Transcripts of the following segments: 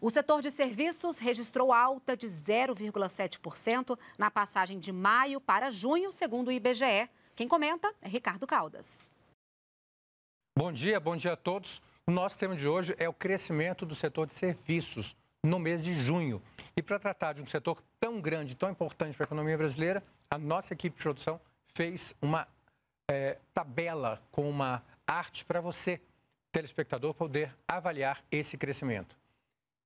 O setor de serviços registrou alta de 0,7% na passagem de maio para junho, segundo o IBGE. Quem comenta é Ricardo Caldas. Bom dia, bom dia a todos. O nosso tema de hoje é o crescimento do setor de serviços no mês de junho. E para tratar de um setor tão grande, tão importante para a economia brasileira, a nossa equipe de produção fez uma é, tabela com uma arte para você, telespectador, poder avaliar esse crescimento.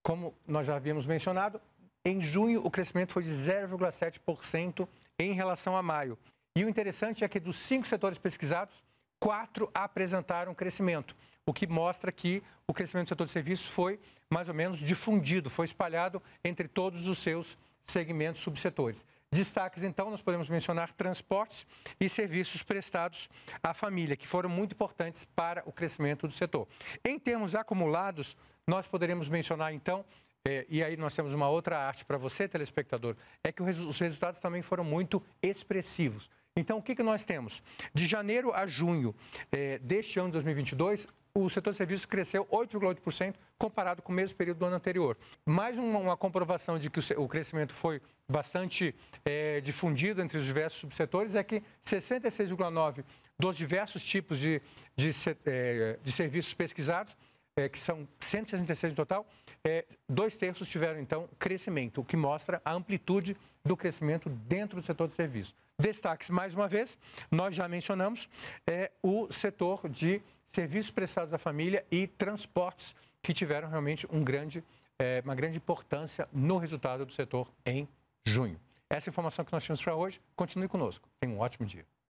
Como nós já havíamos mencionado, em junho o crescimento foi de 0,7% em relação a maio. E o interessante é que dos cinco setores pesquisados, quatro apresentaram crescimento, o que mostra que o crescimento do setor de serviços foi mais ou menos difundido, foi espalhado entre todos os seus segmentos, subsetores. Destaques, então, nós podemos mencionar transportes e serviços prestados à família, que foram muito importantes para o crescimento do setor. Em termos acumulados, nós poderemos mencionar, então, é, e aí nós temos uma outra arte para você, telespectador, é que os resultados também foram muito expressivos. Então, o que, que nós temos? De janeiro a junho é, deste ano de 2022, o setor de serviços cresceu 8,8% comparado com o mesmo período do ano anterior. Mais uma, uma comprovação de que o, o crescimento foi bastante é, difundido entre os diversos subsetores é que 66,9% dos diversos tipos de, de, de, eh, de serviços pesquisados é, que são 166 no total, é, dois terços tiveram, então, crescimento, o que mostra a amplitude do crescimento dentro do setor de serviços. Destaques, mais uma vez, nós já mencionamos, é o setor de serviços prestados à família e transportes, que tiveram realmente um grande, é, uma grande importância no resultado do setor em junho. Essa é informação que nós tínhamos para hoje, continue conosco. Tenha um ótimo dia.